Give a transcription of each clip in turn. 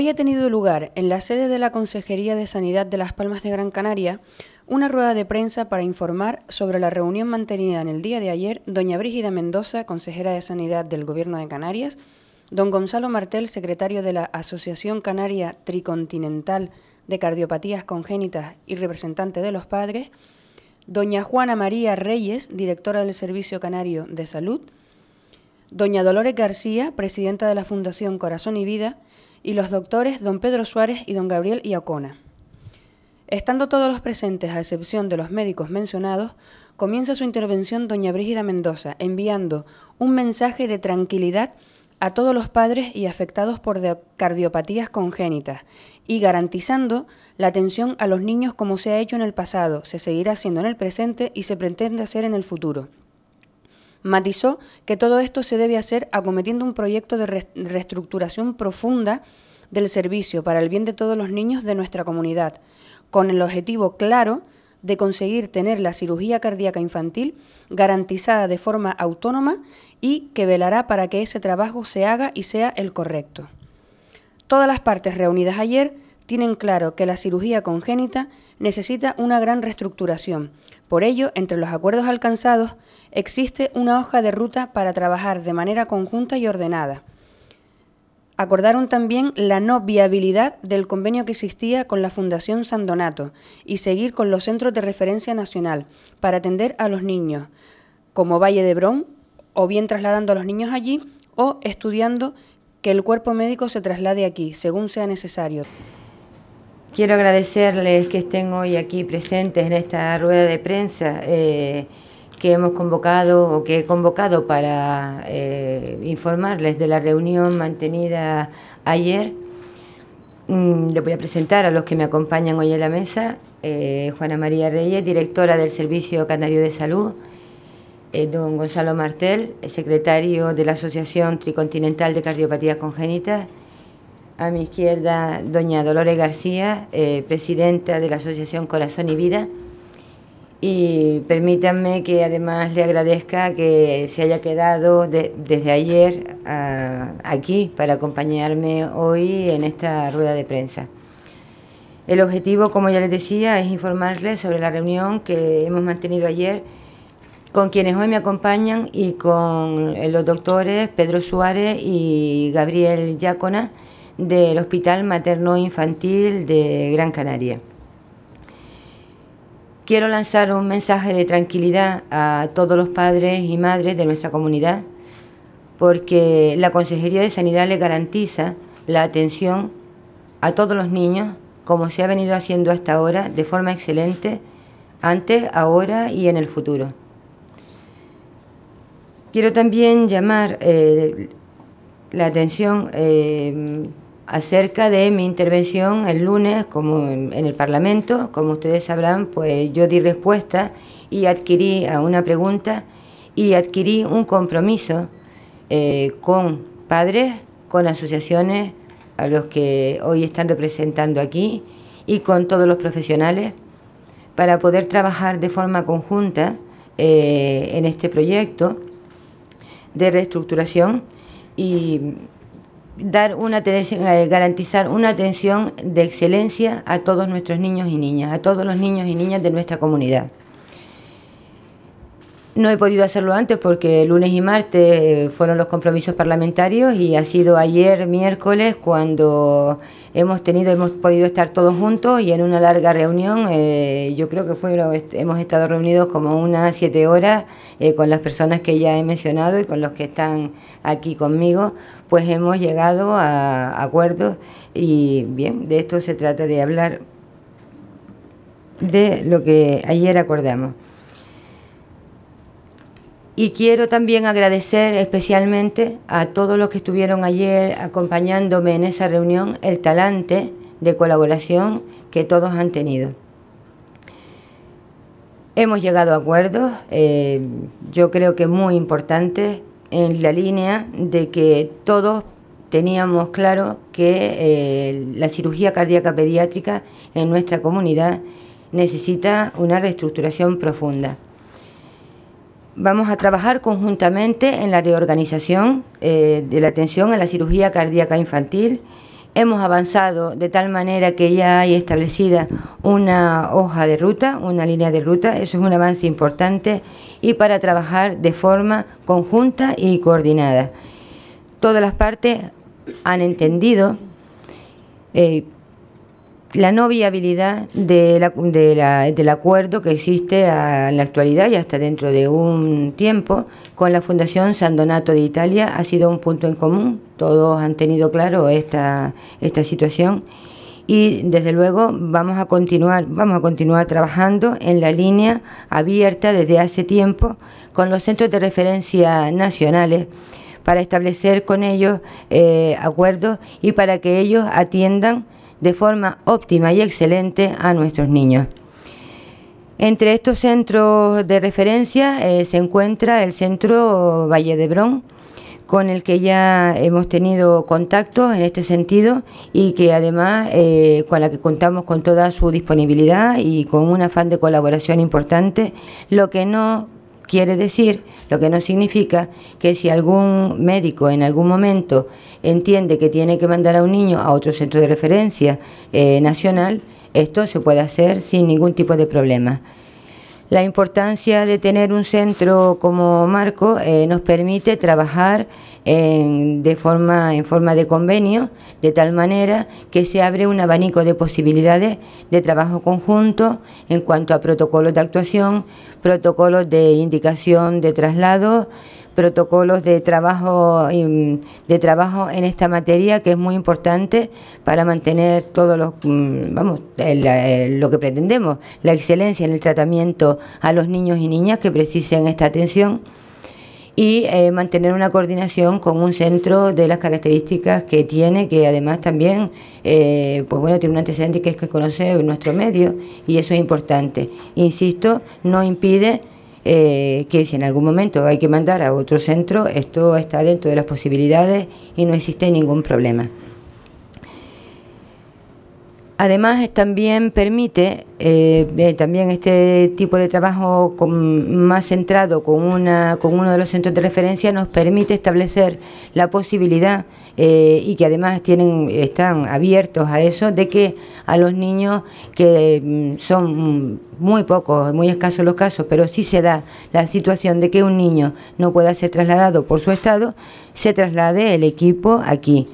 Hoy ha tenido lugar en la sede de la Consejería de Sanidad de Las Palmas de Gran Canaria una rueda de prensa para informar sobre la reunión mantenida en el día de ayer doña Brígida Mendoza, consejera de Sanidad del Gobierno de Canarias, don Gonzalo Martel, secretario de la Asociación Canaria Tricontinental de Cardiopatías Congénitas y representante de los padres, doña Juana María Reyes, directora del Servicio Canario de Salud, doña Dolores García, presidenta de la Fundación Corazón y Vida, y los doctores don Pedro Suárez y don Gabriel Iacona. Estando todos los presentes, a excepción de los médicos mencionados, comienza su intervención doña Brígida Mendoza, enviando un mensaje de tranquilidad a todos los padres y afectados por cardiopatías congénitas y garantizando la atención a los niños como se ha hecho en el pasado, se seguirá haciendo en el presente y se pretende hacer en el futuro. Matizó que todo esto se debe hacer acometiendo un proyecto de reestructuración profunda del servicio para el bien de todos los niños de nuestra comunidad, con el objetivo claro de conseguir tener la cirugía cardíaca infantil garantizada de forma autónoma y que velará para que ese trabajo se haga y sea el correcto. Todas las partes reunidas ayer tienen claro que la cirugía congénita necesita una gran reestructuración, por ello, entre los acuerdos alcanzados existe una hoja de ruta para trabajar de manera conjunta y ordenada. Acordaron también la no viabilidad del convenio que existía con la Fundación San Donato y seguir con los centros de referencia nacional para atender a los niños, como Valle de Brón, o bien trasladando a los niños allí o estudiando que el cuerpo médico se traslade aquí, según sea necesario. Quiero agradecerles que estén hoy aquí presentes en esta rueda de prensa eh, que hemos convocado o que he convocado para eh, informarles de la reunión mantenida ayer. Mm, Le voy a presentar a los que me acompañan hoy en la mesa. Eh, Juana María Reyes, directora del Servicio Canario de Salud. don Gonzalo Martel, secretario de la Asociación Tricontinental de Cardiopatías Congénitas a mi izquierda, doña Dolores García, eh, presidenta de la Asociación Corazón y Vida. Y permítanme que además le agradezca que se haya quedado desde ayer aquí para acompañarme hoy en esta rueda de prensa. El objetivo, como ya les decía, es informarles sobre la reunión que hemos mantenido ayer con quienes hoy me acompañan y con los doctores Pedro Suárez y Gabriel Yácona del Hospital Materno Infantil de Gran Canaria. Quiero lanzar un mensaje de tranquilidad a todos los padres y madres de nuestra comunidad, porque la Consejería de Sanidad le garantiza la atención a todos los niños, como se ha venido haciendo hasta ahora, de forma excelente, antes, ahora y en el futuro. Quiero también llamar eh, la atención eh, acerca de mi intervención el lunes como en el Parlamento. Como ustedes sabrán, pues yo di respuesta y adquirí a una pregunta y adquirí un compromiso eh, con padres, con asociaciones a los que hoy están representando aquí y con todos los profesionales para poder trabajar de forma conjunta eh, en este proyecto de reestructuración y dar una eh, garantizar una atención de excelencia a todos nuestros niños y niñas, a todos los niños y niñas de nuestra comunidad. No he podido hacerlo antes porque lunes y martes eh, fueron los compromisos parlamentarios y ha sido ayer miércoles cuando hemos tenido, hemos podido estar todos juntos y en una larga reunión, eh, yo creo que fue, hemos estado reunidos como unas siete horas eh, con las personas que ya he mencionado y con los que están aquí conmigo, pues hemos llegado a acuerdos y bien, de esto se trata de hablar de lo que ayer acordamos. Y quiero también agradecer especialmente a todos los que estuvieron ayer acompañándome en esa reunión el talante de colaboración que todos han tenido. Hemos llegado a acuerdos, eh, yo creo que muy importantes, en la línea de que todos teníamos claro que eh, la cirugía cardíaca pediátrica en nuestra comunidad necesita una reestructuración profunda. Vamos a trabajar conjuntamente en la reorganización eh, de la atención en la cirugía cardíaca infantil. Hemos avanzado de tal manera que ya hay establecida una hoja de ruta, una línea de ruta, eso es un avance importante y para trabajar de forma conjunta y coordinada. Todas las partes han entendido eh, la no viabilidad de la, del acuerdo que existe a, en la actualidad y hasta dentro de un tiempo con la Fundación San Donato de Italia ha sido un punto en común. Todos han tenido claro esta, situación y desde luego vamos a continuar, vamos a continuar trabajando en la línea abierta desde hace tiempo con los centros de referencia nacionales para establecer con ellos eh, acuerdos y para que ellos atiendan de forma óptima y excelente a nuestros niños. Entre estos centros de referencia eh, se encuentra el Centro Valle de Brón, con el que ya hemos tenido contacto en este sentido y que además eh, con la que contamos con toda su disponibilidad y con un afán de colaboración importante, lo que no Quiere decir, lo que no significa que si algún médico en algún momento entiende que tiene que mandar a un niño a otro centro de referencia eh, nacional, esto se puede hacer sin ningún tipo de problema. La importancia de tener un centro como marco eh, nos permite trabajar de forma, en forma de convenio, de tal manera que se abre un abanico de posibilidades de trabajo conjunto en cuanto a protocolos de actuación, protocolos de indicación de traslado, protocolos de trabajo, em, de trabajo en esta materia que es muy importante para mantener todos los, mm, vamos, lo que pretendemos, la excelencia en el tratamiento a los niños y niñas que precisen esta atención y eh, mantener una coordinación con un centro de las características que tiene, que además también, eh, pues bueno, tiene un antecedente que es que conoce nuestro medio y eso es importante. Insisto, no impide eh, que si en algún momento hay que mandar a otro centro, esto está dentro de las posibilidades y no existe ningún problema. Además, también permite, eh, eh, también este tipo de trabajo más centrado con, una, con uno de los centros de referencia, nos permite establecer la posibilidad eh, y que además tienen, están abiertos a eso, de que a los niños que mm, son mm, muy pocos, muy escasos los casos, pero sí se da la situación de que un niño no pueda ser trasladado por su estado, se traslade el equipo aquí.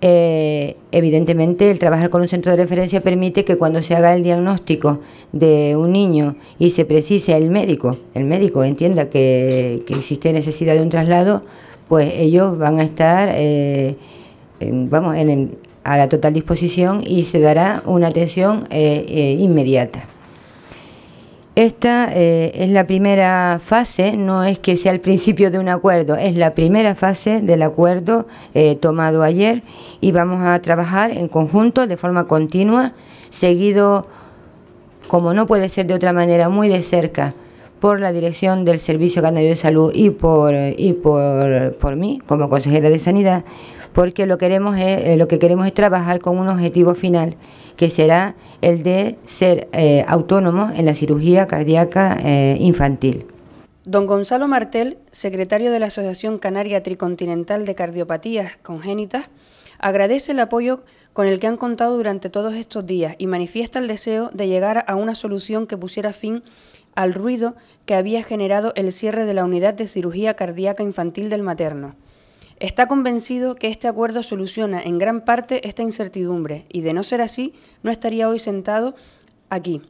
Eh, evidentemente, el trabajar con un centro de referencia permite que cuando se haga el diagnóstico de un niño y se precise el médico, el médico entienda que existe necesidad de un traslado, pues ellos van a estar, eh, vamos, a la total disposición y se dará una atención eh, eh, inmediata. Esta es la primera fase, no es que sea el principio de un acuerdo, es la primera fase del acuerdo tomado ayer y vamos a trabajar en conjunto de forma continua, seguido, como no puede ser de otra manera, muy de cerca por la dirección del Servicio Canario de Salud y por, por, mí como consejera de Sanidad, porque lo, queremos eh, lo que queremos es trabajar con un objetivo final, que será el de ser eh, autónomos en la cirugía cardíaca eh, infantil. Don Gonzalo Martel, secretario de la Asociación Canaria Tricontinental de Cardiopatías Congénitas, agradece el apoyo con el que han contado durante todos estos días y manifiesta el deseo de llegar a una solución que pusiera fin al ruido que había generado el cierre de la unidad de cirugía cardíaca infantil del materno. Está convencido que este acuerdo soluciona en gran parte esta incertidumbre y de no ser así no estaría hoy sentado aquí.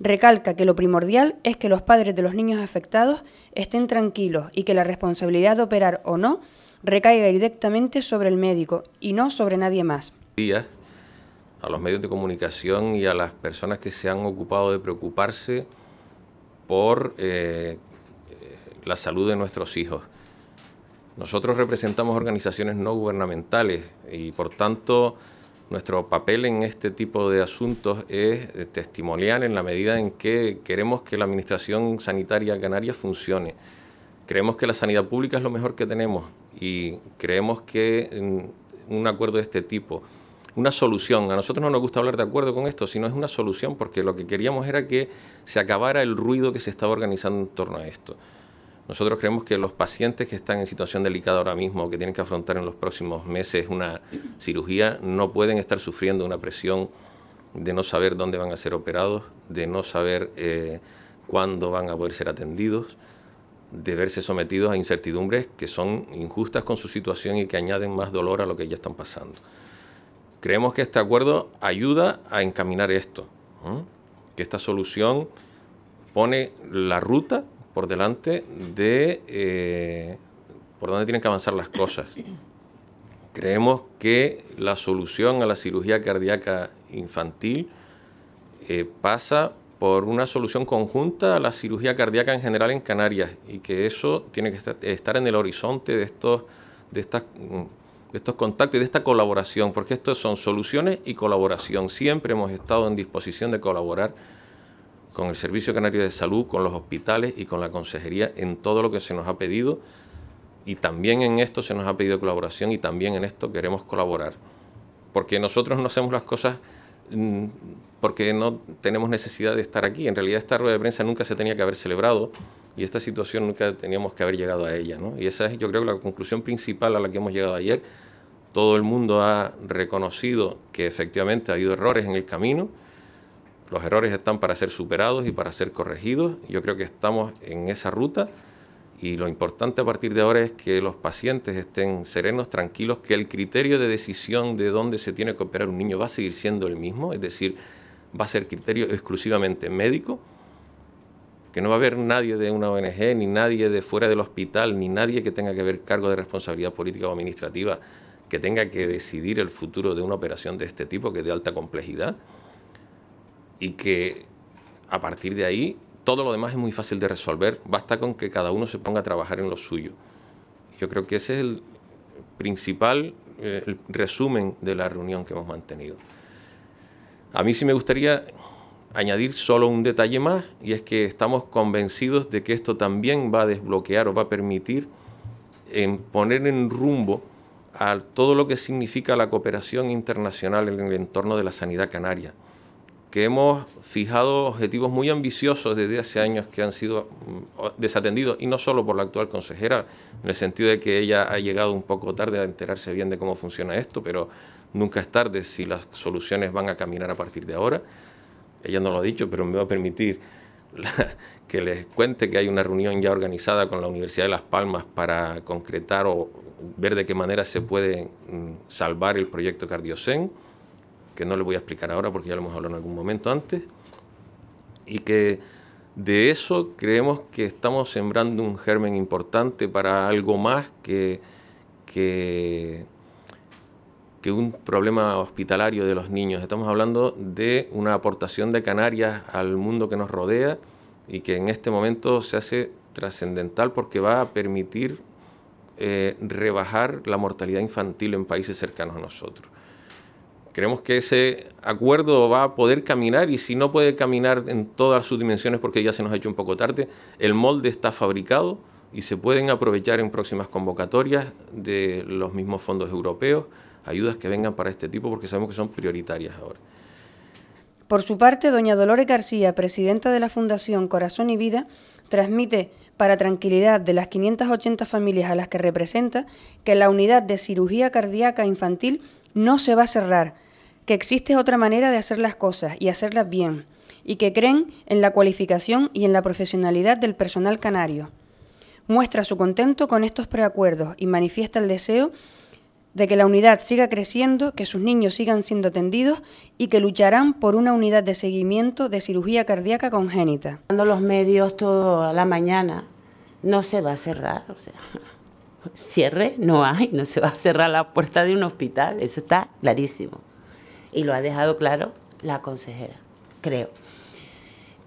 Recalca que lo primordial es que los padres de los niños afectados estén tranquilos y que la responsabilidad de operar o no recaiga directamente sobre el médico y no sobre nadie más. A los medios de comunicación y a las personas que se han ocupado de preocuparse por eh, eh, la salud de nuestros hijos. Nosotros representamos organizaciones no gubernamentales y por tanto nuestro papel en este tipo de asuntos es eh, testimonial en la medida en que queremos que la Administración Sanitaria Canaria funcione. Creemos que la sanidad pública es lo mejor que tenemos y creemos que mm, un acuerdo de este tipo una solución. A nosotros no nos gusta hablar de acuerdo con esto, sino es una solución porque lo que queríamos era que se acabara el ruido que se estaba organizando en torno a esto. Nosotros creemos que los pacientes que están en situación delicada ahora mismo, que tienen que afrontar en los próximos meses una cirugía, no pueden estar sufriendo una presión de no saber dónde van a ser operados, de no saber eh, cuándo van a poder ser atendidos, de verse sometidos a incertidumbres que son injustas con su situación y que añaden más dolor a lo que ya están pasando. Creemos que este acuerdo ayuda a encaminar esto, que esta solución pone la ruta por delante de eh, por dónde tienen que avanzar las cosas. Creemos que la solución a la cirugía cardíaca infantil eh, pasa por una solución conjunta a la cirugía cardíaca en general en Canarias y que eso tiene que estar en el horizonte de, estos, de estas mm, de estos contactos y de esta colaboración, porque estos son soluciones y colaboración. Siempre hemos estado en disposición de colaborar con el Servicio Canario de Salud, con los hospitales y con la Consejería en todo lo que se nos ha pedido. Y también en esto se nos ha pedido colaboración y también en esto queremos colaborar. Porque nosotros no hacemos las cosas mm, porque no tenemos necesidad de estar aquí. En realidad esta rueda de prensa nunca se tenía que haber celebrado y esta situación nunca teníamos que haber llegado a ella. ¿no? Y esa es, yo creo, la conclusión principal a la que hemos llegado ayer. Todo el mundo ha reconocido que efectivamente ha habido errores en el camino. Los errores están para ser superados y para ser corregidos. Yo creo que estamos en esa ruta y lo importante a partir de ahora es que los pacientes estén serenos, tranquilos, que el criterio de decisión de dónde se tiene que operar un niño va a seguir siendo el mismo, es decir, va a ser criterio exclusivamente médico que no va a haber nadie de una ONG, ni nadie de fuera del hospital, ni nadie que tenga que ver cargo de responsabilidad política o administrativa que tenga que decidir el futuro de una operación de este tipo, que es de alta complejidad, y que a partir de ahí todo lo demás es muy fácil de resolver, basta con que cada uno se ponga a trabajar en lo suyo. Yo creo que ese es el principal eh, resumen de la reunión que hemos mantenido. A mí sí me gustaría añadir solo un detalle más y es que estamos convencidos de que esto también va a desbloquear o va a permitir en poner en rumbo a todo lo que significa la cooperación internacional en el entorno de la sanidad canaria, que hemos fijado objetivos muy ambiciosos desde hace años que han sido mm, desatendidos, y no solo por la actual consejera, en el sentido de que ella ha llegado un poco tarde a enterarse bien de cómo funciona esto, pero nunca es tarde si las soluciones van a caminar a partir de ahora ella no lo ha dicho, pero me va a permitir que les cuente que hay una reunión ya organizada con la Universidad de Las Palmas para concretar o ver de qué manera se puede mm, salvar el proyecto Cardiocen, que no le voy a explicar ahora porque ya lo hemos hablado en algún momento antes, y que de eso creemos que estamos sembrando un germen importante para algo más que, que que un problema hospitalario de los niños. Estamos hablando de una aportación de Canarias al mundo que nos rodea y que en este momento se hace trascendental porque va a permitir eh, rebajar la mortalidad infantil en países cercanos a nosotros. Creemos que ese acuerdo va a poder caminar y si no puede caminar en todas sus dimensiones porque ya se nos ha hecho un poco tarde, el molde está fabricado y se pueden aprovechar en próximas convocatorias de los mismos fondos europeos ayudas que vengan para este tipo porque sabemos que son prioritarias ahora. Por su parte, doña Dolores García, presidenta de la Fundación Corazón y Vida, transmite para tranquilidad de las 580 familias a las que representa que la unidad de cirugía cardíaca infantil no se va a cerrar, que existe otra manera de hacer las cosas y hacerlas bien, y que creen en la cualificación y en la profesionalidad del personal canario. Muestra su contento con estos preacuerdos y manifiesta el deseo de que la unidad siga creciendo, que sus niños sigan siendo atendidos y que lucharán por una unidad de seguimiento de cirugía cardíaca congénita. Cuando los medios toda la mañana, no se va a cerrar, o sea, cierre no hay, no se va a cerrar la puerta de un hospital, eso está clarísimo. Y lo ha dejado claro la consejera, creo.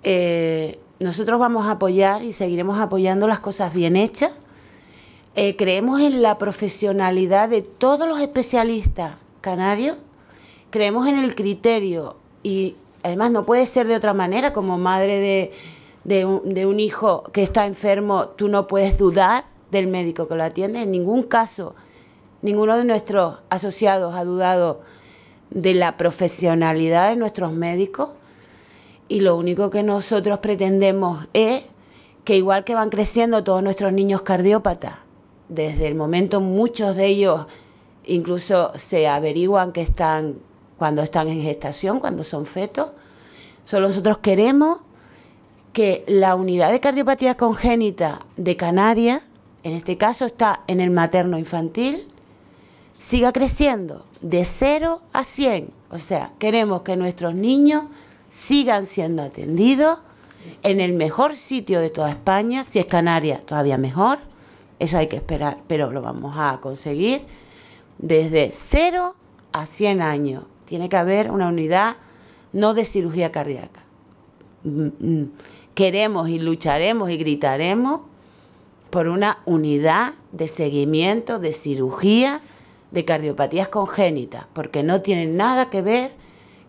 Eh, nosotros vamos a apoyar y seguiremos apoyando las cosas bien hechas eh, creemos en la profesionalidad de todos los especialistas canarios, creemos en el criterio y además no puede ser de otra manera, como madre de, de un hijo que está enfermo, tú no puedes dudar del médico que lo atiende, en ningún caso ninguno de nuestros asociados ha dudado de la profesionalidad de nuestros médicos y lo único que nosotros pretendemos es que igual que van creciendo todos nuestros niños cardiópatas, desde el momento muchos de ellos incluso se averiguan que están cuando están en gestación, cuando son fetos. Solo nosotros queremos que la unidad de cardiopatía congénita de Canarias, en este caso está en el materno infantil, siga creciendo de 0 a 100. O sea, queremos que nuestros niños sigan siendo atendidos en el mejor sitio de toda España, si es Canarias todavía mejor, eso hay que esperar, pero lo vamos a conseguir desde 0 a 100 años. Tiene que haber una unidad no de cirugía cardíaca. Mm, mm. Queremos y lucharemos y gritaremos por una unidad de seguimiento, de cirugía, de cardiopatías congénitas, porque no tienen nada que ver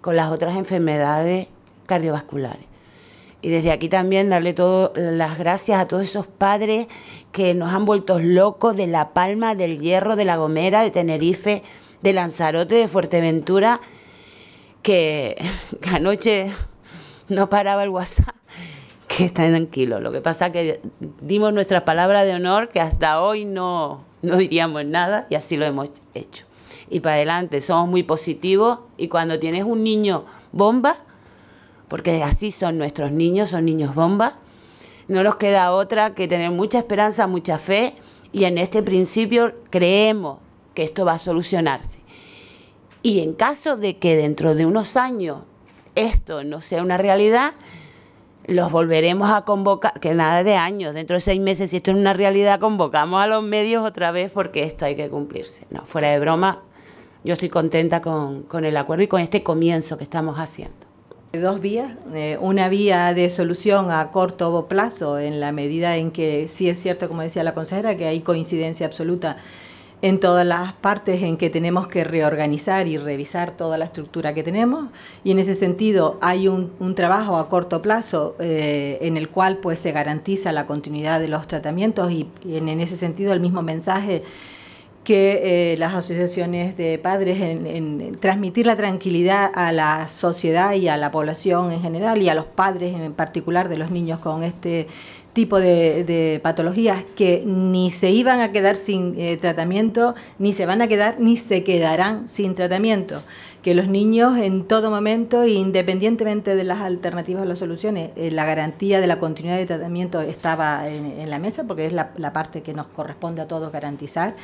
con las otras enfermedades cardiovasculares. Y desde aquí también darle todas las gracias a todos esos padres que nos han vuelto locos de La Palma, del Hierro, de La Gomera, de Tenerife, de Lanzarote, de Fuerteventura, que, anoche no paraba el WhatsApp, que está tranquilo. Lo que pasa que dimos nuestras palabras de honor, que hasta hoy no, no diríamos nada y así lo hemos hecho. Y para adelante, somos muy positivos y cuando tienes un niño bomba, porque así son nuestros niños, son niños bomba. No nos queda otra que tener mucha esperanza, mucha fe y en este principio creemos que esto va a solucionarse. Y en caso de que dentro de unos años esto no sea una realidad, los volveremos a convocar, que nada de años, dentro de seis meses, si esto es una realidad, convocamos a los medios otra vez porque esto hay que cumplirse. No, fuera de broma, yo estoy contenta con el acuerdo y con este comienzo que estamos haciendo. Dos vías, eh, una vía de solución a corto plazo en la medida en que sí es cierto, como decía la consejera, que hay coincidencia absoluta en todas las partes en que tenemos que reorganizar y revisar toda la estructura que tenemos y en ese sentido hay un, trabajo a corto plazo eh, en el cual pues se garantiza la continuidad de los tratamientos y, en ese sentido el mismo mensaje que eh, las asociaciones de padres en, transmitir la tranquilidad a la sociedad y a la población en general y a los padres en particular de los niños con este tipo de, patologías que ni se iban a quedar sin eh, tratamiento, ni se van a quedar, ni se quedarán sin tratamiento. Que los niños en todo momento, independientemente de las alternativas o las soluciones, eh, la garantía de la continuidad de tratamiento estaba en, la mesa porque es la, la parte que nos corresponde a todos garantizar.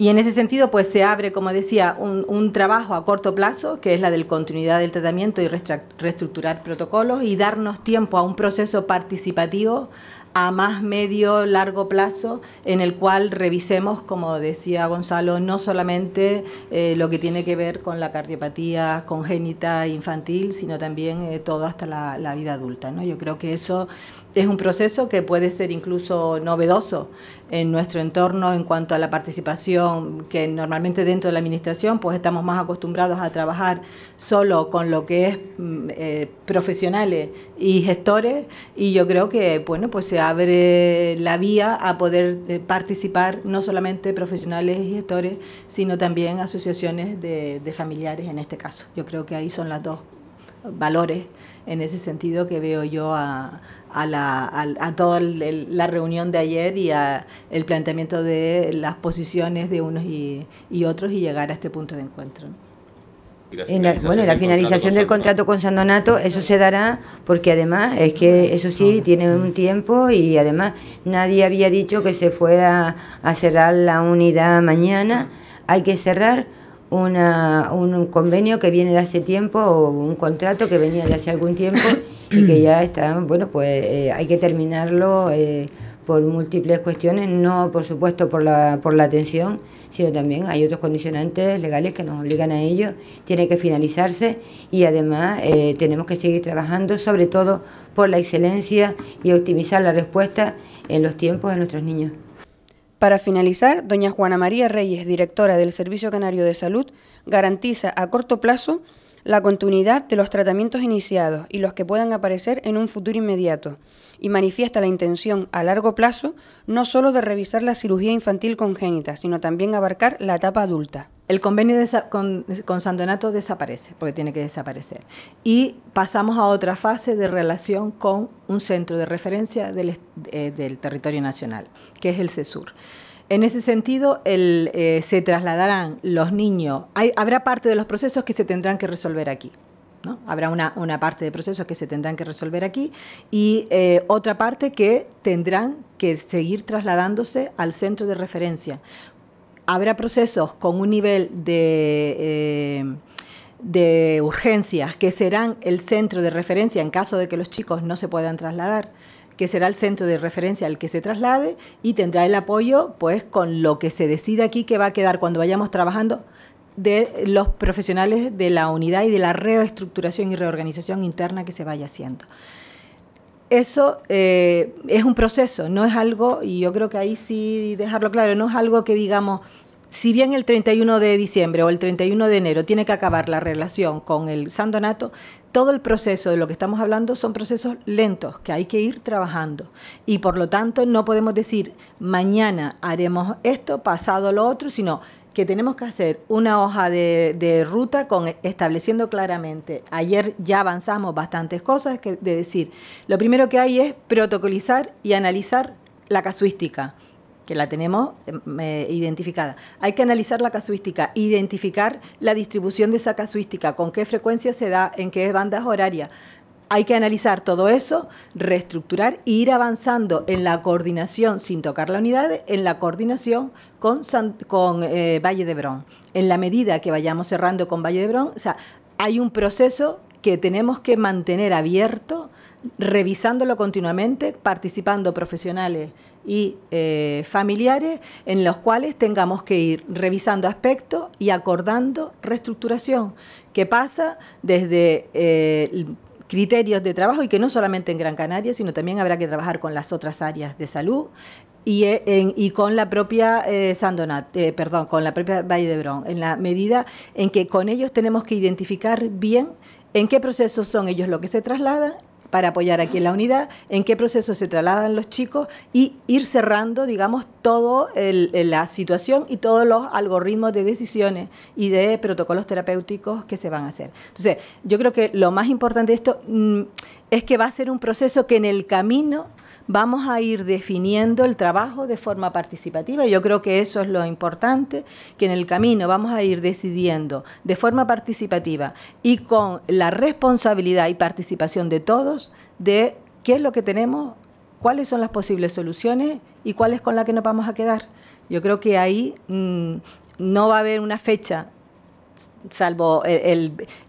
Y en ese sentido, pues se abre, como decía, un, un, trabajo a corto plazo, que es la de continuidad del tratamiento y reestructurar protocolos y darnos tiempo a un proceso participativo a más medio, largo plazo, en el cual revisemos, como decía Gonzalo, no solamente eh, lo que tiene que ver con la cardiopatía congénita infantil, sino también eh, todo hasta la, la vida adulta. ¿no? Yo creo que eso es un proceso que puede ser incluso novedoso en nuestro entorno en cuanto a la participación, que normalmente dentro de la Administración pues estamos más acostumbrados a trabajar solo con lo que es mm, eh, profesionales y gestores y yo creo que bueno pues se abre la vía a poder eh, participar no solamente profesionales y gestores, sino también asociaciones de, de familiares en este caso. Yo creo que ahí son los dos valores en ese sentido que veo yo a, a, la, a, toda la reunión de ayer y a el planteamiento de las posiciones de unos y, otros y llegar a este punto de encuentro. En la, bueno, la finalización del contrato con San Donato, eso se dará porque además es que eso sí tiene un tiempo y además nadie había dicho que se fuera a cerrar la unidad mañana. Hay que cerrar una, un convenio que viene de hace tiempo o un contrato que venía de hace algún tiempo y que ya está, bueno, pues eh, hay que terminarlo eh, por múltiples cuestiones, no por supuesto por la, por la atención, sino también hay otros condicionantes legales que nos obligan a ello, tiene que finalizarse y además eh, tenemos que seguir trabajando sobre todo por la excelencia y optimizar la respuesta en los tiempos de nuestros niños. Para finalizar, doña Juana María Reyes, directora del Servicio Canario de Salud, garantiza a corto plazo la continuidad de los tratamientos iniciados y los que puedan aparecer en un futuro inmediato, y manifiesta la intención a largo plazo no solo de revisar la cirugía infantil congénita, sino también abarcar la etapa adulta el convenio con, Sandonato desaparece, porque tiene que desaparecer. Y pasamos a otra fase de relación con un centro de referencia del, eh, territorio nacional, que es el CESUR. En ese sentido, eh, se trasladarán los niños, habrá parte de los procesos que se tendrán que resolver aquí. Habrá una, parte de procesos que se tendrán que resolver aquí y eh, otra parte que tendrán que seguir trasladándose al centro de referencia, habrá procesos con un nivel eh, de... urgencias, que serán el centro de referencia en caso de que los chicos no se puedan trasladar, que será el centro de referencia al que se traslade y tendrá el apoyo, pues, con lo que se decida aquí que va a quedar cuando vayamos trabajando de los profesionales de la unidad y de la reestructuración y reorganización interna que se vaya haciendo eso eh, es un proceso, no es algo, y yo creo que ahí sí dejarlo claro, no es algo que digamos, si bien el 31 de diciembre o el 31 de enero tiene que acabar la relación con el San Donato, todo el proceso de lo que estamos hablando son procesos lentos que hay que ir trabajando. Y por lo tanto no podemos decir mañana haremos esto, pasado lo otro, sino que tenemos que hacer una hoja de, ruta con e, estableciendo claramente. Ayer ya avanzamos bastantes cosas que, de decir. Lo primero que hay es protocolizar y analizar la casuística que la tenemos em, eh, identificada. Hay que analizar la casuística, identificar la distribución de esa casuística, con qué frecuencia se da, en qué bandas horarias, hay que analizar todo eso, reestructurar e ir avanzando en la coordinación, sin tocar la unidad, en la coordinación con, eh, Valle de Brón. En la medida que vayamos cerrando con Valle de Brón, o sea, hay un proceso que tenemos que mantener abierto, revisándolo continuamente, participando profesionales y eh, familiares, en los cuales tengamos que ir revisando aspectos y acordando reestructuración, que pasa desde eh, criterios de trabajo y que no solamente en Gran Canaria, sino también habrá que trabajar con las otras áreas de salud y, eh, y con la propia eh, eh, perdón, con la propia Valle de Brón, en la medida en que con ellos tenemos que identificar bien en qué procesos son ellos los que se trasladan para apoyar aquí en la unidad, en qué proceso se trasladan los chicos y ir cerrando, digamos, toda eh, la situación y todos los algoritmos de decisiones y de protocolos terapéuticos que se van a hacer. Entonces, yo creo que lo más importante de esto mm, es que va a ser un proceso que en el camino vamos a ir definiendo el trabajo de forma participativa. Yo creo que eso es lo importante, que en el camino vamos a ir decidiendo de forma participativa y con la responsabilidad y participación de todos de qué es lo que tenemos, cuáles son las posibles soluciones y cuál es con la que nos vamos a quedar. Yo creo que ahí mm, no va a haber una fecha salvo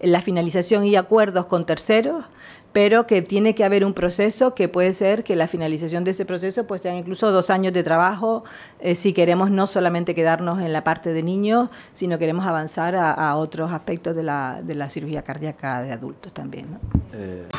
la finalización y acuerdos con terceros, pero que tiene que haber un proceso que puede ser que la finalización de ese proceso pues sean incluso dos años de trabajo, eh, si queremos no solamente quedarnos en la parte de niños, sino queremos avanzar a, otros aspectos de la, de la, cirugía cardíaca de adultos también. Eh,